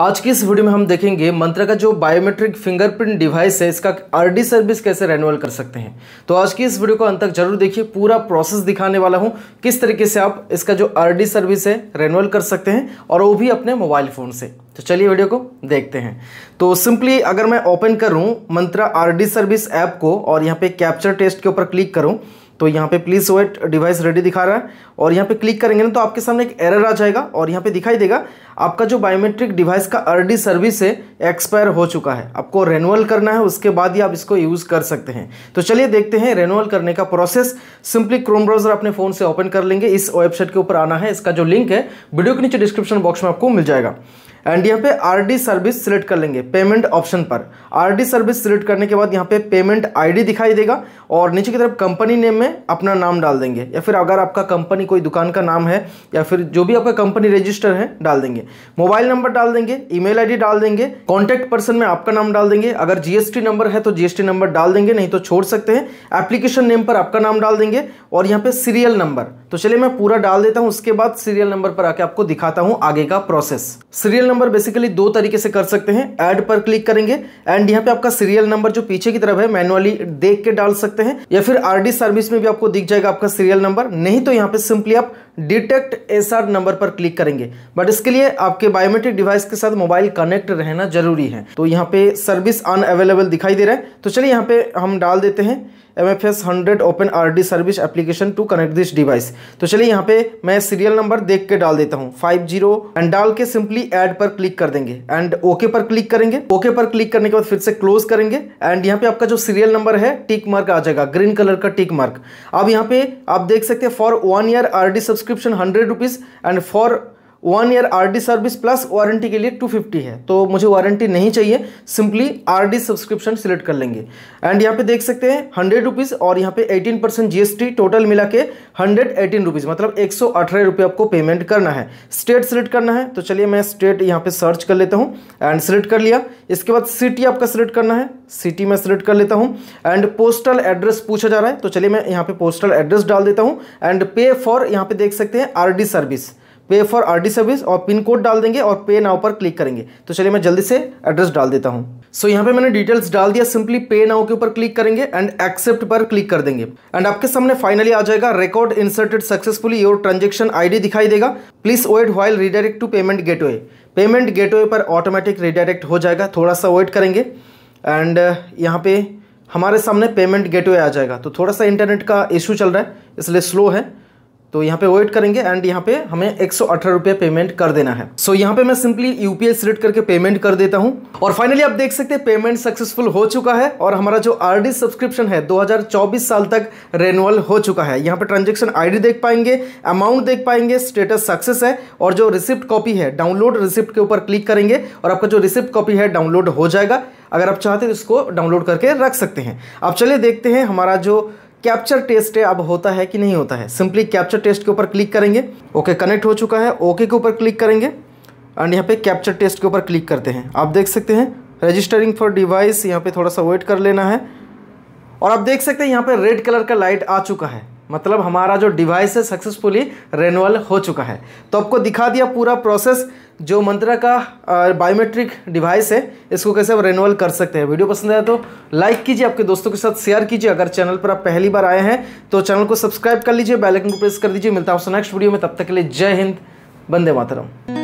आज की इस वीडियो में हम देखेंगे मंत्रा का जो बायोमेट्रिक फिंगरप्रिंट डिवाइस है इसका आरडी सर्विस कैसे रेनुअल कर सकते हैं तो आज की इस वीडियो को अंत तक जरूर देखिए पूरा प्रोसेस दिखाने वाला हूं किस तरीके से आप इसका जो आरडी सर्विस है रेनुअल कर सकते हैं और वो भी अपने मोबाइल फ़ोन से तो चलिए वीडियो को देखते हैं तो सिंपली अगर मैं ओपन करूँ मंत्रा आर सर्विस ऐप को और यहाँ पर कैप्चर टेस्ट के ऊपर क्लिक करूँ तो यहाँ पे प्लीज वेट डिवाइस रेडी दिखा रहा है और यहाँ पे क्लिक करेंगे ना तो आपके सामने एक एरर आ जाएगा और यहाँ पे दिखाई देगा आपका जो बायोमेट्रिक डिवाइस का अर्डी सर्विस है एक्सपायर हो चुका है आपको रेनुअल करना है उसके बाद ही आप इसको यूज़ कर सकते हैं तो चलिए देखते हैं रेनुअल करने का प्रोसेस सिंपली क्रोम ब्राउजर अपने फ़ोन से ओपन कर लेंगे इस वेबसाइट के ऊपर आना है इसका जो लिंक है वीडियो के नीचे डिस्क्रिप्शन बॉक्स में आपको मिल जाएगा एंड यहाँ पे आर सर्विस सिलेक्ट कर लेंगे पेमेंट ऑप्शन पर आर सर्विस सिलेक्ट करने के बाद यहाँ पे पेमेंट आईडी दिखाई देगा और नीचे की तरफ कंपनी नेम में अपना नाम डाल देंगे या फिर अगर आपका कंपनी कोई दुकान का नाम है या फिर जो भी आपका कंपनी रजिस्टर है डाल देंगे देंगे मोबाइल नंबर डाल देंगे ईमेल आईडी डाल देंगे कॉन्टैक्ट पर्सन में आपका नाम डाल देंगे अगर जीएसटी नंबर है तो जीएसटी नंबर डाल देंगे नहीं तो छोड़ सकते हैं एप्लीकेशन नेम पर आपका नाम डाल देंगे और यहाँ पे सीरियल नंबर तो चलिए मैं पूरा डाल देता हूँ उसके बाद सीरियल नंबर पर आके आपको दिखाता हूँ आगे का प्रोसेस सीरियल नंबर बेसिकली दो तरीके से कर सकते हैं एड पर क्लिक करेंगे एंड यहाँ पे आपका सीरियल नंबर जो पीछे की तरफ है मैनुअली देख के डाल सकते हैं या फिर आरडी सर्विस में भी आपको दिख जाएगा आपका सीरियल नंबर नहीं तो यहाँ पे सिंपली आप डिटेक्ट एस नंबर पर क्लिक करेंगे बट इसके लिए आपके बायोमेट्रिक डिवाइस के साथ मोबाइल कनेक्ट रहना जरूरी है तो यहाँ पे सर्विस अन अवेलेबल दिखाई दे रहा है तो चलिए यहाँ पे हम डाल देते हैं M F S hundred open R D service application to connect this device तो चलिए यहाँ पे मैं सीरियल नंबर देख के डाल देता हूँ फाइव जीरो एंड डाल के सिंपली एड पर क्लिक कर देंगे एंड ओके पर क्लिक करेंगे ओके पर क्लिक करने के बाद फिर से क्लोज करेंगे एंड यहाँ पे आपका जो सीरियल नंबर है टिक मार्क आ जाएगा ग्रीन कलर का टिक मार्क अब यहाँ पे आप देख सकते हैं for one year R D subscription hundred rupees and for one year RD service plus warranty के लिए टू फिफ्टी है तो मुझे वारंटी नहीं चाहिए सिंपली आरडी सब्सक्रिप्शन सिलेक्ट कर लेंगे एंड यहाँ पे देख सकते हैं हंड्रेड रुपीज़ और यहाँ पे एटीन परसेंट टी टोटल मिला के हंड्रेड एटीन रुपीज़ मतलब एक सौ अठारह रुपये आपको पेमेंट करना है स्टेट सिलेक्ट करना है तो चलिए मैं स्टेट यहाँ पे सर्च कर लेता हूँ एंड सिलेक्ट कर लिया इसके बाद सिटी आपका सिलेक्ट करना है सिटी में सिलेक्ट कर लेता हूँ एंड पोस्टल एड्रेस पूछा जा रहा है तो चलिए मैं यहाँ पे पोस्टल एड्रेस डाल देता हूँ एंड पे फॉर यहाँ पे देख सकते हैं डी सर्विस पे फॉर आर सर्विस और पिन कोड डाल देंगे और पे नाव पर क्लिक करेंगे तो चलिए मैं जल्दी से एड्रेस डाल देता हूँ सो so, यहाँ पे मैंने डिटेल्स डाल दिया सिंपली पे नाउ के ऊपर क्लिक करेंगे एंड एक्सेप्ट पर क्लिक कर देंगे एंड आपके सामने फाइनली आ जाएगा record inserted successfully your transaction ID दिखाई देगा please wait while redirect to payment way payment way पर ऑटोमेटिक रिडायरेक्ट हो जाएगा थोड़ा सा वेट करेंगे एंड uh, यहाँ पे हमारे सामने पेमेंट गेटवे आ जाएगा तो थोड़ा सा इंटरनेट का इशू चल रहा है इसलिए स्लो है तो यहाँ पे वेट करेंगे एंड यहाँ पे हमें एक सौ पेमेंट कर देना है सो so, यहाँ पे मैं सिंपली यूपीआई सिलेक्ट करके पेमेंट कर देता हूँ और फाइनली आप देख सकते हैं पेमेंट सक्सेसफुल हो चुका है और हमारा जो आर सब्सक्रिप्शन है 2024 साल तक रेनुअल हो चुका है यहाँ पे ट्रांजेक्शन आई देख पाएंगे अमाउंट देख पाएंगे स्टेटस सक्सेस है और जो रिसिप्ट कॉपी है डाउनलोड रिसिप्ट के ऊपर क्लिक करेंगे और आपका जो रिसिप्ट कॉपी है डाउनलोड हो जाएगा अगर आप चाहते तो इसको डाउनलोड करके रख सकते हैं अब चलिए देखते हैं हमारा जो कैप्चर टेस्ट अब होता है कि नहीं होता है सिंपली कैप्चर टेस्ट के ऊपर क्लिक करेंगे ओके कनेक्ट हो चुका है ओके के ऊपर क्लिक करेंगे एंड यहाँ पे कैप्चर टेस्ट के ऊपर क्लिक करते हैं आप देख सकते हैं रजिस्टरिंग फॉर डिवाइस यहाँ पे थोड़ा सा वेट कर लेना है और आप देख सकते हैं यहाँ पे रेड कलर का लाइट आ चुका है मतलब हमारा जो डिवाइस है सक्सेसफुली रेनुअल हो चुका है तो आपको दिखा दिया पूरा प्रोसेस जो मंत्रा का बायोमेट्रिक डिवाइस है इसको कैसे आप रेनुअल कर सकते हैं वीडियो पसंद आया तो लाइक कीजिए आपके दोस्तों के साथ शेयर कीजिए अगर चैनल पर आप पहली बार आए हैं तो चैनल को सब्सक्राइब कर लीजिए बेल को प्रेस कर दीजिए मिलता है आपसे नेक्स्ट वीडियो में तब तक के लिए जय हिंद बंदे मातरम